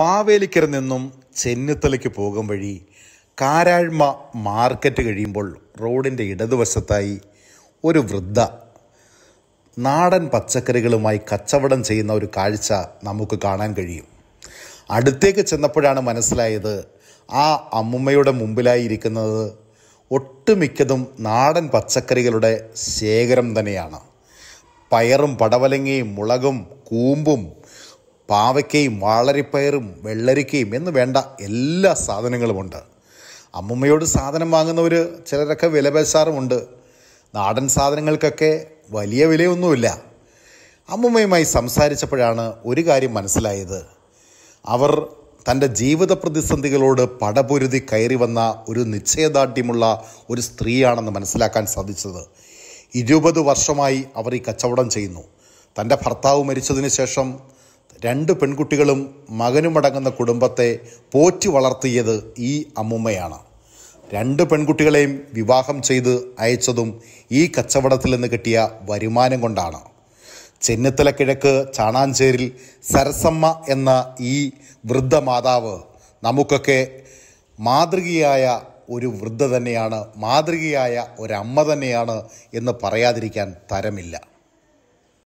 മാവേലിക്കര നിന്നും ചെന്നിത്തലയ്ക്ക് പോകും വഴി കാരാഴ്മ മാർക്കറ്റ് കഴിയുമ്പോൾ റോഡിൻ്റെ ഇടതുവശത്തായി ഒരു വൃദ്ധ നാടൻ പച്ചക്കറികളുമായി കച്ചവടം ചെയ്യുന്ന ഒരു കാഴ്ച നമുക്ക് കാണാൻ കഴിയും അടുത്തേക്ക് ചെന്നപ്പോഴാണ് മനസ്സിലായത് ആ അമ്മുമ്മയുടെ മുമ്പിലായി ഇരിക്കുന്നത് ഒട്ടുമിക്കതും നാടൻ പച്ചക്കറികളുടെ ശേഖരം തന്നെയാണ് പയറും പടവലങ്ങയും മുളകും കൂമ്പും പാവയ്ക്കയും വാളരിപ്പയറും വെള്ളരിക്കയും എന്ന് വേണ്ട എല്ലാ സാധനങ്ങളുമുണ്ട് അമ്മുമ്മയോട് സാധനം വാങ്ങുന്നവർ ചിലരൊക്കെ വില പേശാറുമുണ്ട് നാടൻ സാധനങ്ങൾക്കൊക്കെ വലിയ വിലയൊന്നുമില്ല അമ്മുമ്മയുമായി സംസാരിച്ചപ്പോഴാണ് ഒരു കാര്യം മനസ്സിലായത് അവർ തൻ്റെ ജീവിത പ്രതിസന്ധികളോട് പടപൊരുതി കയറി വന്ന ഒരു നിശ്ചയദാർഢ്യമുള്ള ഒരു സ്ത്രീയാണെന്ന് മനസ്സിലാക്കാൻ സാധിച്ചത് ഇരുപത് വർഷമായി അവർ ഈ കച്ചവടം ചെയ്യുന്നു തൻ്റെ ഭർത്താവ് മരിച്ചതിന് ശേഷം രണ്ട് പെൺകുട്ടികളും മകനുമടങ്ങുന്ന കുടുംബത്തെ പോറ്റി വളർത്തിയത് ഈ അമ്മുമ്മയാണ് രണ്ട് പെൺകുട്ടികളെയും വിവാഹം ചെയ്ത് അയച്ചതും ഈ കച്ചവടത്തിൽ നിന്ന് കിട്ടിയ വരുമാനം കൊണ്ടാണ് ചെന്നിത്തല കിഴക്ക് ചാണാഞ്ചേരിൽ സരസമ്മ എന്ന ഈ വൃദ്ധ മാതാവ് നമുക്കൊക്കെ മാതൃകയായ ഒരു വൃദ്ധ തന്നെയാണ് മാതൃകയായ ഒരമ്മ തന്നെയാണ് എന്ന് പറയാതിരിക്കാൻ തരമില്ല